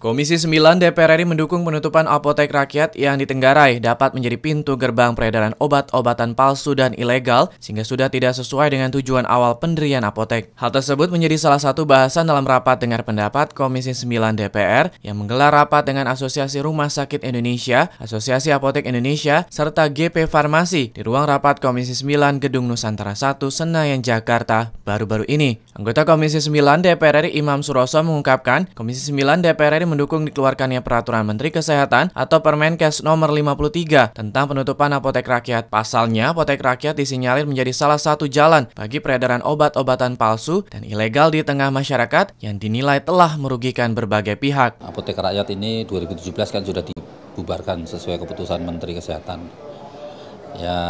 Komisi 9 DPR RI mendukung penutupan apotek rakyat yang ditenggarai dapat menjadi pintu gerbang peredaran obat-obatan palsu dan ilegal sehingga sudah tidak sesuai dengan tujuan awal pendirian apotek. Hal tersebut menjadi salah satu bahasan dalam rapat dengar pendapat Komisi 9 DPR yang menggelar rapat dengan Asosiasi Rumah Sakit Indonesia, Asosiasi Apotek Indonesia, serta GP Farmasi di ruang rapat Komisi 9 Gedung Nusantara 1 Senayan Jakarta baru-baru ini. Anggota Komisi 9 DPR RI Imam Suroso mengungkapkan, Komisi 9 DPR RI mendukung dikeluarkannya peraturan Menteri Kesehatan atau Permenkes nomor 53 tentang penutupan apotek rakyat. Pasalnya, apotek rakyat disinyalir menjadi salah satu jalan bagi peredaran obat-obatan palsu dan ilegal di tengah masyarakat yang dinilai telah merugikan berbagai pihak. Apotek rakyat ini 2017 kan sudah dibubarkan sesuai keputusan Menteri Kesehatan. Ya,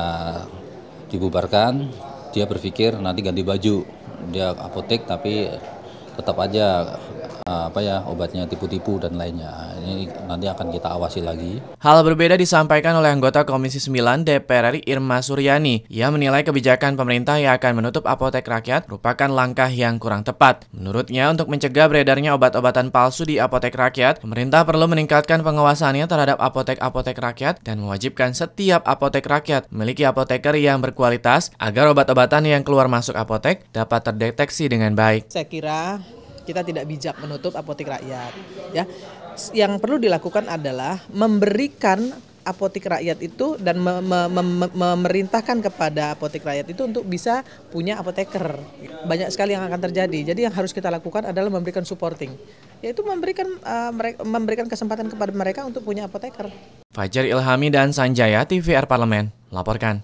dibubarkan, dia berpikir nanti ganti baju. Dia apotek tapi tetap aja Eh, apa ya obatnya tipu-tipu dan lainnya. Nah, ini nanti akan kita awasi lagi. Hal berbeda disampaikan oleh anggota Komisi 9 DPR RI Irma Suryani. Ia menilai kebijakan pemerintah yang akan menutup apotek rakyat merupakan langkah yang kurang tepat. Menurutnya untuk mencegah beredarnya obat-obatan palsu di apotek rakyat, pemerintah perlu meningkatkan pengawasannya terhadap apotek-apotek rakyat dan mewajibkan setiap apotek rakyat memiliki apoteker yang berkualitas agar obat-obatan yang keluar masuk apotek dapat terdeteksi dengan baik. Saya kira kita tidak bijak menutup apotek rakyat ya yang perlu dilakukan adalah memberikan apotek rakyat itu dan me me me memerintahkan kepada apotek rakyat itu untuk bisa punya apoteker. Banyak sekali yang akan terjadi. Jadi yang harus kita lakukan adalah memberikan supporting, yaitu memberikan uh, memberikan kesempatan kepada mereka untuk punya apoteker. Fajar Ilhami dan Sanjaya TVR Parlemen laporkan.